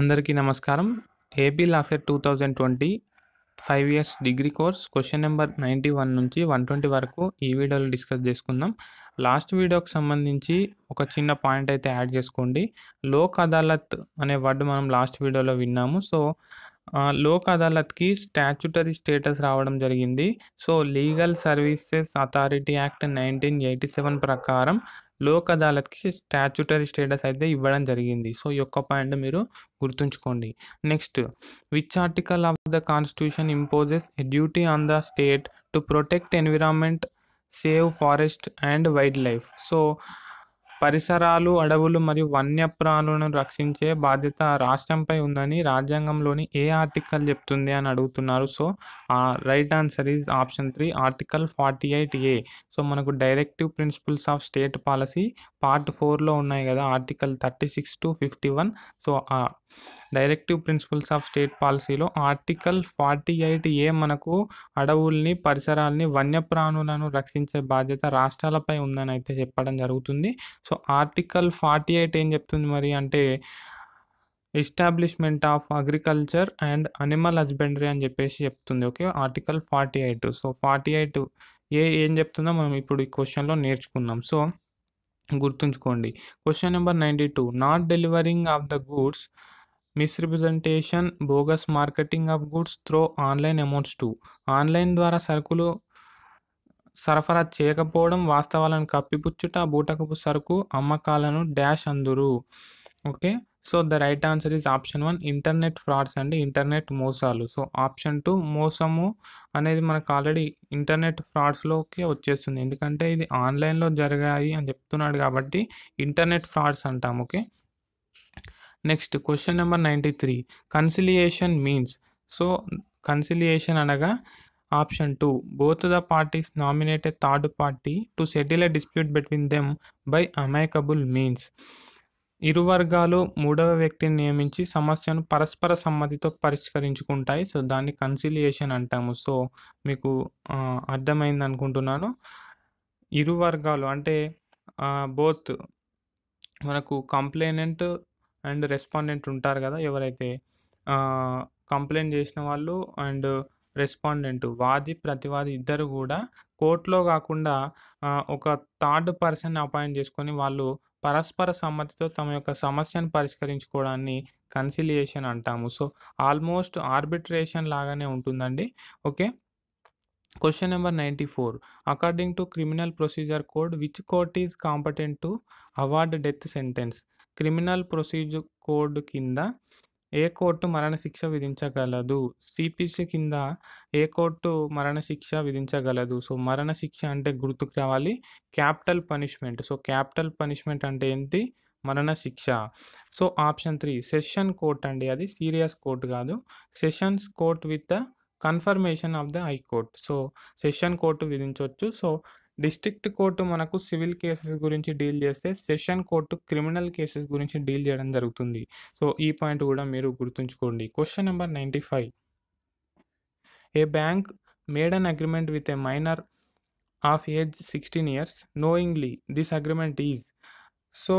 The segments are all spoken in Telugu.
అందరికీ నమస్కారం AP LAWCET two thousand twenty five years degree course question number ninety one నుంచి వన్ ట్వంటీ వరకు ఈ వీడియోలో డిస్కస్ చేసుకుందాం లాస్ట్ వీడియోకి సంబంధించి ఒక చిన్న పాయింట్ అయితే యాడ్ చేసుకోండి లోక్ అదాలత్ అనే వర్డ్ మనం లాస్ట్ వీడియోలో విన్నాము సో లోక్ అదాలత్కి స్టాచ్యుటరీ స్టేటస్ రావడం జరిగింది so legal services authority act nineteen eighty seven ప్రకారం లోక్ అదాలత్కి స్టాచ్యుటరీ స్టేటస్ అయితే ఇవ్వడం జరిగింది సో ఈ యొక్క పాయింట్ మీరు గుర్తుంచుకోండి next which article of the constitution imposes a duty on the state to protect environment save forest and wild life so పరిసరాలు అడవులు మరియు వన్యప్రాణులను రక్షించే బాధ్యత రాష్ట్రంపై ఉందని రాజ్యాంగంలోని ఏ ఆర్టికల్ చెప్తుంది అని అడుగుతున్నారు సో ఆ right answer is option three article forty eight A so మనకు directive principles of state policy part ఫోర్లో ఉన్నాయి కదా article thirty six to fifty one so ఆ డైరెక్టివ్ ప్రిన్సిపల్స్ ఆఫ్ స్టేట్ పాలసీలో ఆర్టికల్ ఫార్టీ ఎయిట్ ఏ మనకు అడవుల్ని పరిసరాల్ని వన్యప్రాణులను రక్షించే బాధ్యత రాష్ట్రాలపై ఉందని అయితే చెప్పడం జరుగుతుంది సో ఆర్టికల్ ఫార్టీ ఎయిట్ ఏం చెప్తుంది మరి అంటే establishment of agriculture and animal husbandry అని చెప్పేసి చెప్తుంది okay article forty eight so forty eight A ఏం చెప్తుందో మనం ఇప్పుడు ఈ క్వశ్చన్లో నేర్చుకుందాం సో గుర్తుంచుకోండి question number ninety two not delivering of the goods misrepresentation bogus marketing of goods through online amounts to online ద్వారా సరుకులు సరఫరా చేయకపోవడం వాస్తవాలను కప్పిపుచ్చుట బూటకపు సరుకు అమ్మకాలను డాష్ అందురు okay so the right answer is option one internet frauds and internet మోసాలు సో ఆప్షన్ టూ మోసము అనేది మనకు ఆల్రెడీ ఇంటర్నెట్ ఫ్రాడ్స్లోకి వచ్చేస్తుంది ఎందుకంటే ఇది ఆన్లైన్లో జరగాయి అని చెప్తున్నాడు కాబట్టి ఇంటర్నెట్ ఫ్రాడ్స్ అంటాం okay next question number ninety three conciliation means so conciliation అనగా option two both the parties nominated third party to settle a dispute between them by amicable means ఇరు వర్గాలు మూడవ వ్యక్తిని నియమించి సమస్యను పరస్పర సమ్మతితో పరిష్కరించుకుంటాయి సో దాన్ని కన్సిలియేషన్ అంటాము సో మీకు అర్థమైంది అనుకుంటున్నాను ఇరు వర్గాలు అంటే బోత్ మనకు కంప్లైనెంట్ అండ్ రెస్పాండెంట్ ఉంటారు కదా ఎవరైతే కంప్లైంట్ చేసిన వాళ్ళు అండ్ రెస్పాండెంట్ వాది ప్రతివాది ఇద్దరు కూడా కోర్టులో కాకుండా ఒక థర్డ్ పర్సన్ అపాయింట్ చేసుకొని వాళ్ళు పరస్పర సమ్మతితో తమ యొక్క సమస్యను పరిష్కరించుకోవడాన్ని కన్సిలియేషన్ అంటాము సో ఆల్మోస్ట్ ఆర్బిట్రేషన్ లాగానే ఉంటుందండి okay question number ninety four according to criminal procedure code which court is competent to award death sentence criminal procedure code కింద ఏ కోర్టు మరణశిక్ష విధించగలదు సిపిసి కింద ఏ కోర్టు మరణశిక్ష విధించగలదు సో మరణశిక్ష అంటే గుర్తుకు రావాలి capital punishment so capital punishment అంటే ఏంటి మరణశిక్ష so option three session court అండి అది సీరియస్ కోర్ట్ కాదు sessions court with the confirmation of the high court so session court విధించవచ్చు సో డిస్ట్రిక్ట్ కోర్టు మనకు సివిల్ కేసెస్ గురించి డీల్ చేస్తే సెషన్ కోర్టు క్రిమినల్ కేసెస్ గురించి డీల్ చేయడం జరుగుతుంది సో ఈ పాయింట్ కూడా మీరు గుర్తుంచుకోండి question number ninety five a bank made an agreement with a minor of age sixteen years knowingly this agreement is so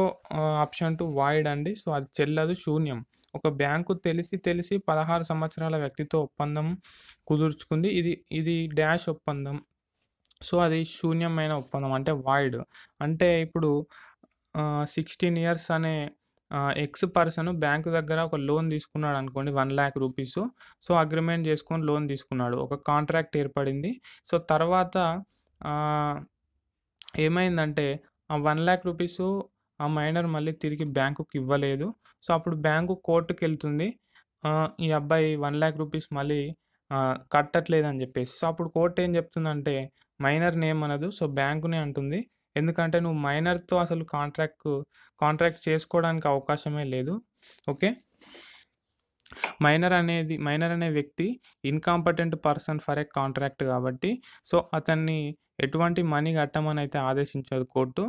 option to void అండి సో అది చెల్లదు శూన్యం ఒక బ్యాంకు తెలిసి తెలిసి పదహారు సంవత్సరాల వ్యక్తితో ఒప్పందం కుదుర్చుకుంది ఇది ఇది డాష్ ఒప్పందం సో అది శూన్యమైన ఒప్పందం అంటే వాయిడ్ అంటే ఇప్పుడు సిక్స్టీన్ ఇయర్స్ అనే ఎక్స్ పర్సన్ బ్యాంకు దగ్గర ఒక లోన్ తీసుకున్నాడు అనుకోండి one lakh rupees so agreement చేసుకొని లోన్ తీసుకున్నాడు ఒక కాంట్రాక్ట్ ఏర్పడింది సో తర్వాత ఏమైందంటే ఆ వన్ ల్యాక్ రూపీస్ ఆ మైనర్ మళ్ళీ తిరిగి బ్యాంకుకి ఇవ్వలేదు సో అప్పుడు బ్యాంకు కోర్టుకి వెళ్తుంది ఈ అబ్బాయి వన్ ల్యాక్ రూపీస్ మళ్ళీ కట్టట్లేదు అని చెప్పేసి సో అప్పుడు కోర్టు ఏం చెప్తుందంటే మైనర్ నేమ్ అనదు సో బ్యాంకునే అంటుంది ఎందుకంటే నువ్వు మైనర్తో అసలు కాంట్రాక్ట్ కాంట్రాక్ట్ చేసుకోవడానికి అవకాశమే లేదు ఓకే మైనర్ అనేది మైనర్ అనే వ్యక్తి incompetent person for a contract కాబట్టి సో అతన్ని ఎటువంటి మనీ కట్టమని అయితే ఆదేశించదు court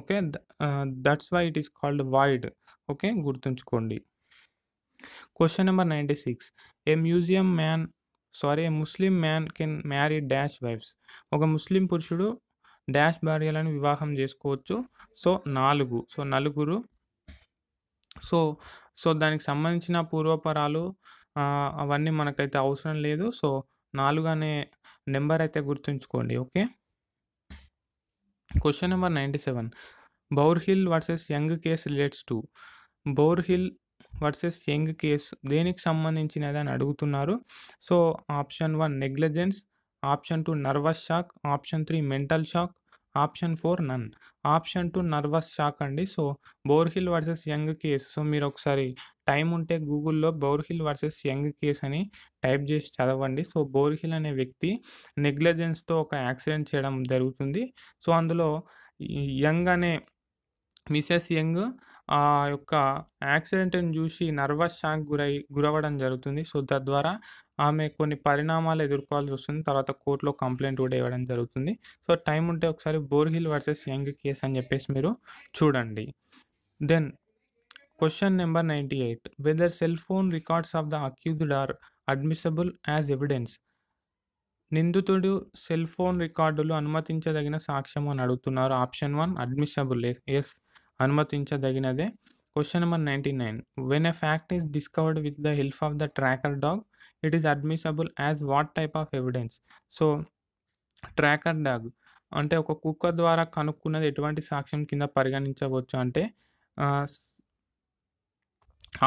okay that's why it is called void okay గుర్తుంచుకోండి Question number 96. A museum man, sorry, a Muslim man can marry dash wives. ఒక ముస్లిం పురుషుడు డాష్ భార్యలను వివాహం చేసుకోవచ్చు సో నాలుగు సో నలుగురు సో సో దానికి సంబంధించిన పూర్వపరాలు అవన్నీ మనకైతే అవసరం లేదు సో నాలుగు అనే నెంబర్ అయితే గుర్తుంచుకోండి okay question number ninety seven Bourhill versus Young case relates to Bourhill versus Young case దేనికి సంబంధించినది అని అడుగుతున్నారు so option one negligence option two nervous shock option three mental shock option four none option two nervous shock అండి so Bourhill versus Young case so మీరు ఒకసారి టైం ఉంటే గూగుల్లో బోర్హిల్ వర్సెస్ యంగ్ కేస్ అని టైప్ చేసి చదవండి సో బోర్హిల్ అనే వ్యక్తి నెగ్లెజెన్స్తో ఒక యాక్సిడెంట్ చేయడం జరుగుతుంది సో అందులో యంగ్ అనే మిసెస్ యంగ్ ఆ యొక్క యాక్సిడెంట్ని చూసి నర్వస్ షాక్ గురై గురవడం జరుగుతుంది సో తద్వారా ఆమె కొన్ని పరిణామాలు ఎదుర్కోవాల్సి వస్తుంది తర్వాత కోర్టులో కంప్లైంట్ కూడా ఇవ్వడం జరుగుతుంది సో టైం ఉంటే ఒకసారి బోర్హిల్ వర్సెస్ యంగ్ కేస్ అని చెప్పేసి మీరు చూడండి then question number ninety eight whether cell phone records of the accused are admissible as evidence నిందితుడు సెల్ ఫోన్ రికార్డులు అనుమతించదగిన సాక్ష్యం అని అడుగుతున్నారు ఆప్షన్ వన్ అడ్మిసబుల్ ఎస్ అనుమతించదగినదే question number ninety nine when a fact is discovered with the help of the tracker dog it is admissible as what type of evidence so tracker dog అంటే ఒక కుక్క ద్వారా కనుక్కున్నది ఎటువంటి సాక్ష్యం కింద పరిగణించవచ్చు అంటే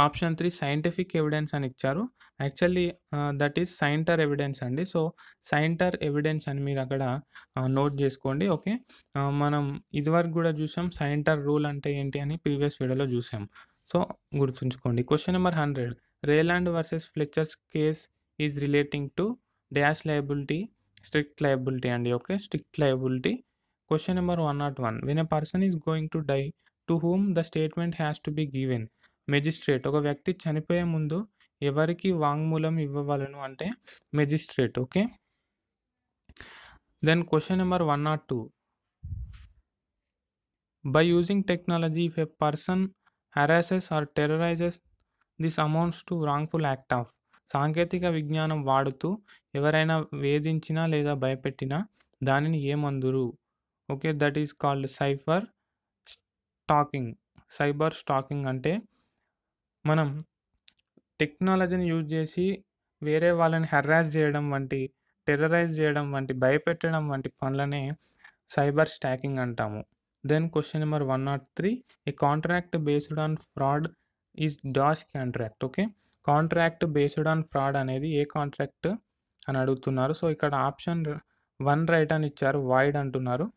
ఆప్షన్ త్రీ సైంటిఫిక్ ఎవిడెన్స్ అని ఇచ్చారు actually that is scienter evidence అండి సో సైంటర్ ఎవిడెన్స్ అని మీరు అక్కడ నోట్ చేసుకోండి ఓకే మనం ఇదివరకు కూడా చూసాం సైంటర్ రూల్ అంటే ఏంటి అని ప్రీవియస్ వీడియోలో చూసాం సో గుర్తుంచుకోండి question number hundred Rylands versus Fletcher's case is relating to dash liability strict liability అండి okay strict liability question number one not one when a person is going to die to whom the statement has to be given magistrate ఒక వ్యక్తి చనిపోయే ముందు ఎవరికి వాంగ్మూలం ఇవ్వవలను అంటే magistrate okay then question number one not two by using technology if a person harasses or terrorises this amounts to wrongful act of సాంకేతిక విజ్ఞానం వాడుతూ ఎవరైనా వేధించినా లేదా భయపెట్టినా దానిని ఏమందురు okay that is called cipher stalking cyber stalking అంటే మనం టెక్నాలజీని యూజ్ చేసి వేరే వాళ్ళని హెర్రాస్ చేయడం వంటి టెర్రరైజ్ చేయడం వంటి భయపెట్టడం వంటి పనులనే సైబర్ స్టాకింగ్ అంటాము then question number one not three a contract based on fraud is dash contract okay contract based on fraud అనేది ఏ కాంట్రాక్ట్ అని అడుగుతున్నారు సో ఇక్కడ ఆప్షన్ వన్ రైట్ అని ఇచ్చారు వైడ్ అంటున్నారు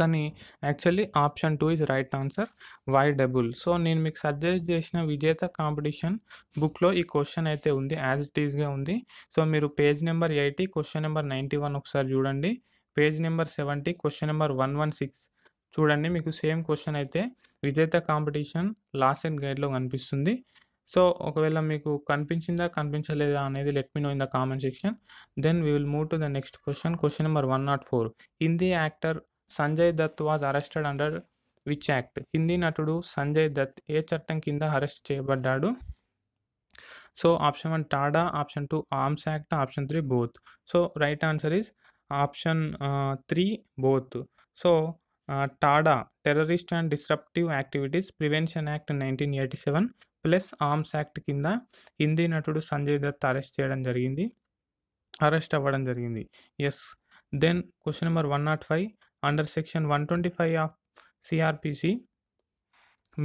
కానీ actually option two is right answer voidable so నేను మీకు సజెస్ట్ చేసిన విజేత కాంపిటీషన్ బుక్లో ఈ క్వశ్చన్ అయితే ఉంది యాజ్ ఇట్ ఈస్గా ఉంది సో మీరు page number eighty question number ninety one ఒకసారి చూడండి page number seventy question number one one six చూడండి మీకు సేమ్ క్వశ్చన్ అయితే విజేత కాంపిటీషన్ లాస్ట్ అండ్ గైడ్లో కనిపిస్తుంది సో ఒకవేళ మీకు కనిపించిందా కనిపించలేదా అనేది let me know in the comment section then we will move to the next question question number one not four Hindi actor Sanjay Dutt was arrested under which act Hindi నటుడు సంజయ్ దత్ ఏ చట్టం కింద అరెస్ట్ చేయబడ్డాడు so option one TADA option two arms act option three both so right answer is option three both so TADA terrorist and disruptive activities prevention act nineteen eighty seven plus arms act కింద హిందీ నటుడు సంజయ్ దత్ అరెస్ట్ చేయడం జరిగింది అరెస్ట్ అవ్వడం జరిగింది yes then question number one not five under section one twenty five of CrPC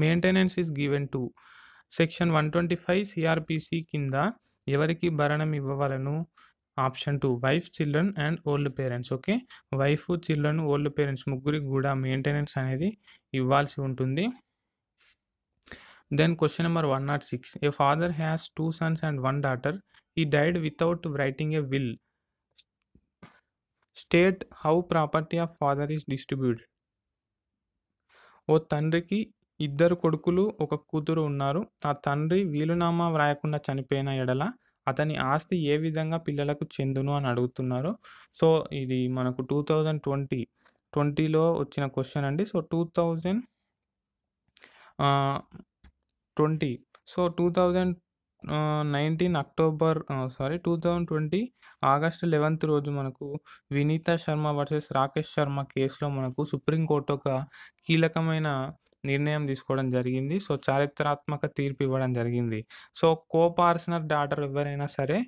maintenance is given to section one twenty five CrPC కింద ఎవరికి భరణం ఇవ్వవలను option two wife children and old parents okay wife children old parents ముగ్గురికి కూడా మెయింటెనెన్స్ అనేది ఇవ్వాల్సి ఉంటుంది then question number one not six a father has two sons and one daughter he died without writing a will state how property of father is distributed ఓ తండ్రికి ఇద్దరు కొడుకులు ఒక కూతురు ఉన్నారు ఆ తండ్రి వీలునామా వ్రాయకుండా చనిపోయిన ఎడల అతని ఆస్తి ఏ విధంగా పిల్లలకు చెందును అని అడుగుతున్నారు సో ఇది మనకు టూ థౌజండ్ ట్వంటీ ట్వంటీలో వచ్చిన క్వశ్చన్ అండి so two thousand twenty so two thousand nineteen October sorry two thousand twenty August eleventh రోజు మనకు వినీత శర్మ వర్సెస్ రాకేష్ శర్మ కేసులో మనకు సుప్రీంకోర్టు ఒక కీలకమైన నిర్ణయం తీసుకోవడం జరిగింది సో చారిత్రాత్మక తీర్పు ఇవ్వడం జరిగింది సో కోపార్సనర్ డాటర్ ఎవరైనా సరే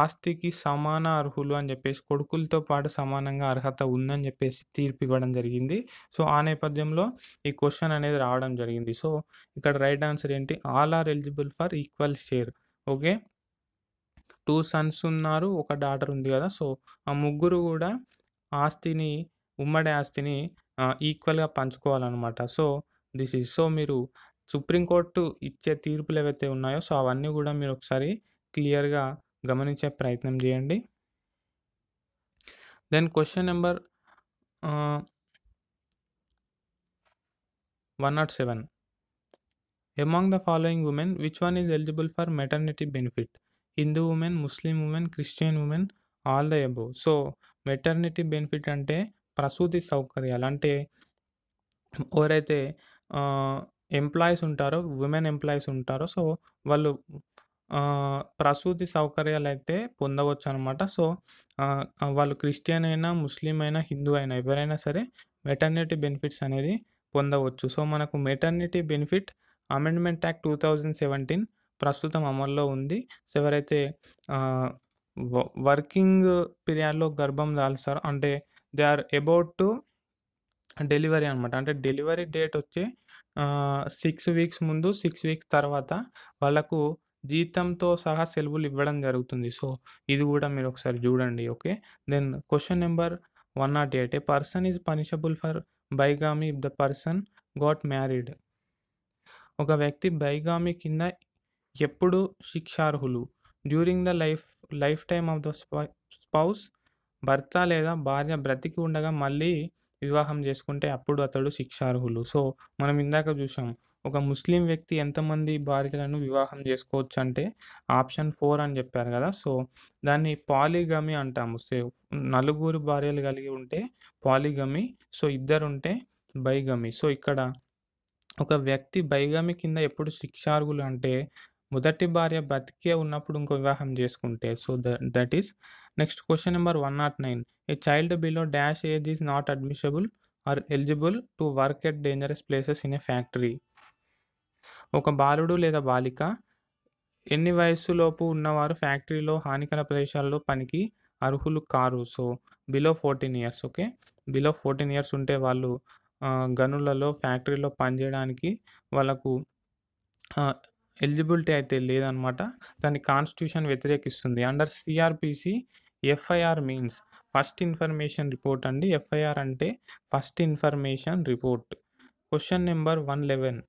ఆస్తికి సమాన అర్హులు అని చెప్పేసి కొడుకులతో పాటు సమానంగా అర్హత ఉందని చెప్పేసి తీర్పు ఇవ్వడం జరిగింది సో ఆ నేపథ్యంలో ఈ క్వశ్చన్ అనేది రావడం జరిగింది సో ఇక్కడ రైట్ ఆన్సర్ ఏంటి all are eligible for equal share okay two sons ఉన్నారు ఒక డాటర్ ఉంది కదా సో ఆ ముగ్గురు కూడా ఆస్తిని ఉమ్మడి ఆస్తిని ఈక్వల్గా పంచుకోవాలన్నమాట సో దిస్ ఈజ్ సో మీరు సుప్రీంకోర్టు ఇచ్చే తీర్పులు ఏవైతే ఉన్నాయో సో అవన్నీ కూడా మీరు ఒకసారి క్లియర్గా గమనించే ప్రయత్నం చేయండి then question number one nought seven among the following women which one is eligible for maternity benefit Hindu women Muslim women Christian women all the above so maternity benefit అంటే ప్రసూతి సౌకర్యాలు అంటే ఎవరైతే ఎంప్లాయీస్ ఉంటారో ఉమెన్ ఎంప్లాయీస్ ఉంటారో సో వాళ్ళు ప్రసూతి సౌకర్యాలు అయితే పొందవచ్చు అనమాట సో, వాళ్ళు క్రిస్టియన్ అయినా, ముస్లిం అయినా, హిందూ అయినా ఎవరైనా సరే మెటర్నిటీ బెనిఫిట్స్ అనేది పొందవచ్చు. సో, మనకు maternity benefit amendment act seventeen ప్రస్తుతం అమల్లో ఉంది. సో, ఎవరైతే వ వర్కింగ్ పీరియడ్‌లో గర్భం దాల్స్తారో అంటే they are about to delivery అనమాట. అంటే డెలివరీ డేట్ వచ్చి సిక్స్ వీక్స్ ముందు, సిక్స్ వీక్స్ తర్వాత వాళ్ళకు జీతంతో సహా సెలవులు ఇవ్వడం జరుగుతుంది సో ఇది కూడా మీరు ఒకసారి చూడండి okay then question number one nought eight a person is punishable for bigamy if the person got married ఒక వ్యక్తి బైగామి కింద ఎప్పుడు శిక్షార్హులు during the life lifetime of the spouse భర్త లేదా భార్య బ్రతికి ఉండగా మళ్ళీ వివాహం చేసుకుంటే అప్పుడు అతడు శిక్షార్హులు సో మనం ఇందాక చూసాం ఒక ముస్లిం వ్యక్తి ఎంతమంది భార్యలను వివాహం చేసుకోవచ్చు అంటే ఆప్షన్ ఫోర్ అని చెప్పారు కదా సో దాన్ని పాలిగమి అంటాము సో నలుగురు భార్యలు కలిగి ఉంటే పాలిగమి సో ఇద్దరు ఉంటే బైగమి సో ఇక్కడ ఒక వ్యక్తి బైగమి కింద ఎప్పుడు శిక్షార్హులు అంటే మొదటి భార్య బతికే ఉన్నప్పుడు ఇంకో వివాహం చేసుకుంటే so that is next question number one nought nine a child below dash age is not admissible or eligible to work at dangerous places in a factory ఒక బాలుడు లేదా బాలిక ఎన్ని వయస్సులోపు ఉన్నవారు ఫ్యాక్టరీలో హానికర ప్రదేశాల్లో పనికి అర్హులు కారు so below fourteen years okay below fourteen years ఉంటే వాళ్ళు గనులలో ఫ్యాక్టరీలో పనిచేయడానికి వాళ్ళకు ఎలిజిబిలిటీ అయితే లేదనమాట దాన్ని కాన్స్టిట్యూషన్ వ్యతిరేకిస్తుంది under CrPC FIR means first information report అండి ఎఫ్ఐఆర్ అంటే first information report question number one eleven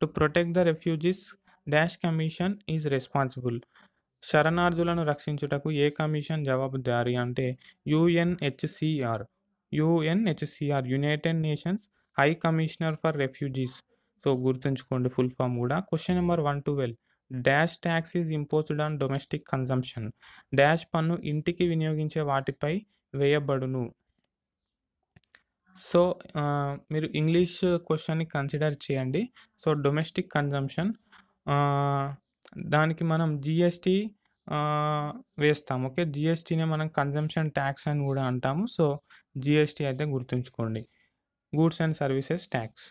to protect the refugees dash commission is responsible శరణార్థులను రక్షించుటకు ఏ కమిషన్ జవాబుదారి అంటే UNHCR UNHCR United Nations High Commissioner for Refugees so గుర్తుంచుకోండి ఫుల్ ఫామ్ కూడా question number one twelve dash tax is imposed on domestic consumption dash పన్ను ఇంటికి వినియోగించే వాటిపై వేయబడును సో మీరు ఇంగ్లీష్ క్వశ్చన్ని కన్సిడర్ చేయండి. సో, డొమెస్టిక్ కన్జంప్షన్ దానికి మనం జిఎస్టి వేస్తాము. ఓకే. జిఎస్టీనే మనం కన్జంప్షన్ ట్యాక్స్ అని కూడా అంటాము. సో, జిఎస్టి అయితే గుర్తుంచుకోండి. Goods and services tax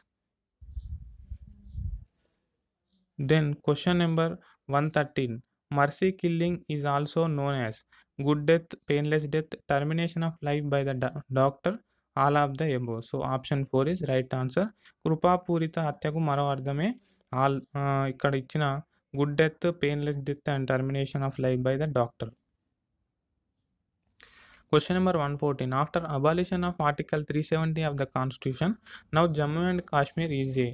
then question number one thirteen mercy killing is also known as good death, painless death, termination of life by the డా doctor all of the above so option four is right answer కృపాపూరిత హత్యకు మరో అర్థమే ఆల్ ఇక్కడ ఇచ్చిన good death painless death and termination of life by the doctor question number one fourteen after abolition of article three seventy of the constitution now Jammu and Kashmir is a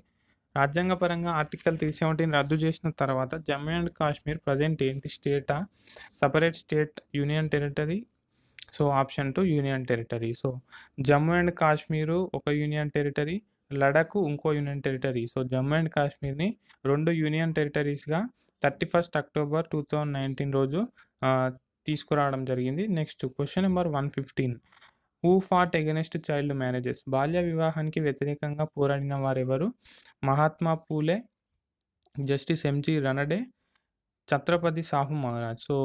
రాజ్యాంగపరంగా ఆర్టికల్ త్రీ సెవెంటీని రద్దు చేసిన తర్వాత జమ్మూ అండ్ కాశ్మీర్ ప్రజెంట్ ఏంటి స్టేటా separate state union territory so option two union territory so Jammu and Kashmir ఒక యూనియన్ టెరిటరీ లడఖ్ ఇంకో union territory so Jammu and కాశ్మీర్ని రెండు యూనియన్ టెరిటరీస్గా thirty first October two thousand nineteen రోజు తీసుకురావడం జరిగింది next question number one fifteen who fought against child marriages బాల్య వివాహానికి వ్యతిరేకంగా పోరాడిన వారెవరు Mahatma Phule justice M G Ranade Chhatrapati Shahu Maharaj so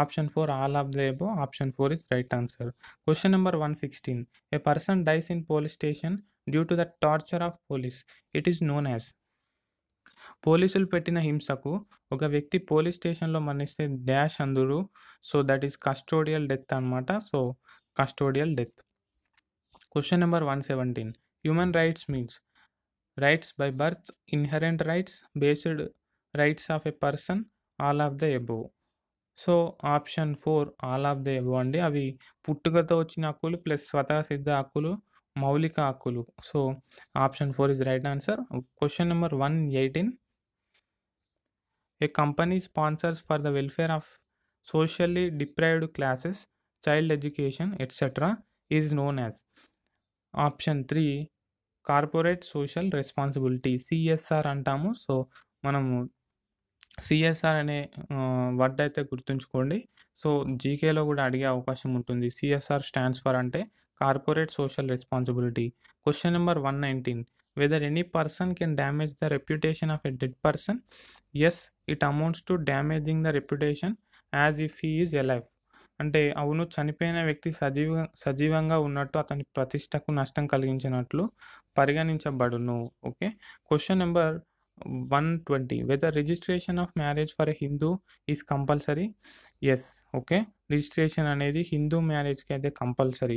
option four all of దేబో option four is right answer question number one sixteen a person dies in police station due to the torture of police it is known as పోలీసులు పెట్టిన హింసకు ఒక వ్యక్తి పోలీస్ స్టేషన్లో మరణిస్తే డాష్ అందురు so that is custodial death అనమాట so custodial death question number one seventeen human rights means rights by birth inherent rights based rights of a person all of the above so option four all of the ఇవ్వండి అవి పుట్టుకతో వచ్చిన హక్కులు ప్లస్ స్వతహా సిద్ధ హక్కులు, మౌలిక హక్కులు. So option four is right answer. Question number one eighteen a company sponsors for the welfare of socially deprived classes child education etcetera is known as option three corporate social responsibility CSR అంటాము. సో మనము సిఎస్ఆర్ అనే వర్డ్ అయితే గుర్తుంచుకోండి సో జీకేలో కూడా అడిగే అవకాశం ఉంటుంది సిఎస్ఆర్ స్టాండ్స్ ఫర్ అంటే corporate social responsibility question number one nineteen whether any person can damage the reputation of a dead person as it amounts to damaging the reputation as if he is alive అంటే అవును చనిపోయిన వ్యక్తి సజీవ సజీవంగా ఉన్నట్టు అతని ప్రతిష్టకు నష్టం కలిగించినట్లు పరిగణించబడును okay question number twenty whether registration of marriage for a Hindu is compulsory yes okay registration అనేది హిందూ మ్యారేజ్కి అయితే కంపల్సరీ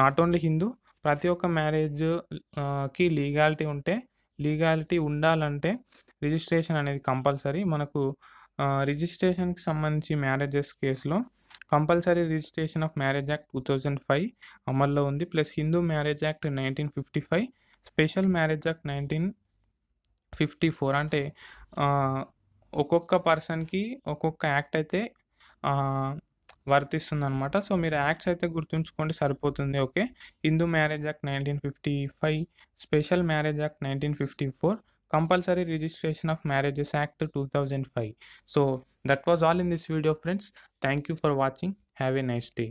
నాట్ ఓన్లీ హిందూ ప్రతి ఒక్క మ్యారేజ్కి uh, లీగాలిటీ ఉంటే లీగాలిటీ ఉండాలంటే రిజిస్ట్రేషన్ అనేది కంపల్సరీ మనకు రిజిస్ట్రేషన్కి uh, సంబంధించి మ్యారేజెస్ కేసులో compulsory registration of marriage act two thousand five అమల్లో ఉంది plus Hindu marriage act nineteen fifty five special marriage act nineteen fifty four అంటే ఒక్కొక్క పర్సన్కి ఒక్కొక్క యాక్ట్ అయితే వర్తిస్తుంది అనమాట సో మీరు యాక్ట్స్ అయితే గుర్తుంచుకోండి సరిపోతుంది okay Hindu marriage act nineteen fifty five special marriage act nineteen fifty four compulsory registration of marriages act two thousand five so that was all in this video friends thank you for watching have a nice day